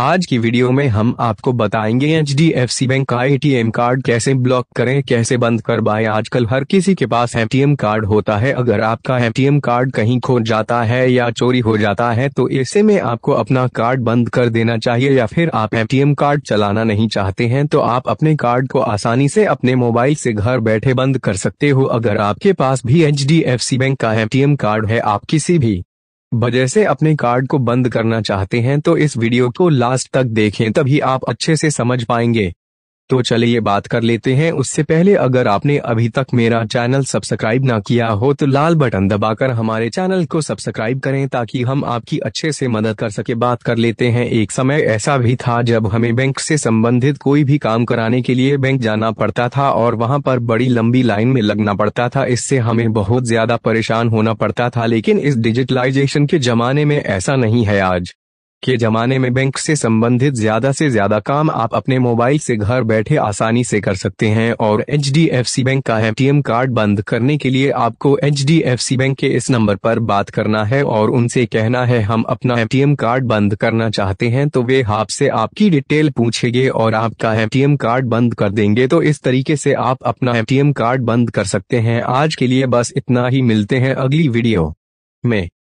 आज की वीडियो में हम आपको बताएंगे H D F C bank का एटीएम कार्ड कैसे ब्लॉक करें कैसे बंद करवाएं आजकल हर किसी के पास एटीएम कार्ड होता है अगर आपका एटीएम कार्ड कहीं खो जाता है या चोरी हो जाता है तो ऐसे में आपको अपना कार्ड बंद कर देना चाहिए या फिर आप एटीएम कार्ड चलाना नहीं चाहते हैं तो आप अपने कार्ड को आसानी से अपने मोबाइल से घर बैठे बंद कर सकते हो अगर आपके पास भी H D F C bank का एटीएम कार्ड है आप किसी भी वजह से अपने कार्ड को बंद करना चाहते हैं तो इस वीडियो को लास्ट तक देखें तभी आप अच्छे से समझ पाएंगे तो चलिए बात कर लेते हैं उससे पहले अगर आपने अभी तक मेरा चैनल सब्सक्राइब ना किया हो तो लाल बटन दबाकर हमारे चैनल को सब्सक्राइब करें ताकि हम आपकी अच्छे से मदद कर सके बात कर लेते हैं एक समय ऐसा भी था जब हमें बैंक से संबंधित कोई भी काम कराने के लिए बैंक जाना पड़ता था और वहाँ पर बड़ी लंबी लाइन में लगना पड़ता था इससे हमें बहुत ज्यादा परेशान होना पड़ता था लेकिन इस डिजिटलाइजेशन के जमाने में ऐसा नहीं है आज के जमाने में बैंक से संबंधित ज्यादा से ज्यादा काम आप अपने मोबाइल से घर बैठे आसानी से कर सकते हैं और एच बैंक का एम कार्ड बंद करने के लिए आपको एच बैंक के इस नंबर पर बात करना है और उनसे कहना है हम अपना एम कार्ड बंद करना चाहते हैं तो वे आपसे आपकी डिटेल पूछेंगे और आपका एटीएम कार्ड बंद कर देंगे तो इस तरीके से आप अपना एम कार्ड बंद कर सकते हैं आज के लिए बस इतना ही मिलते हैं अगली वीडियो में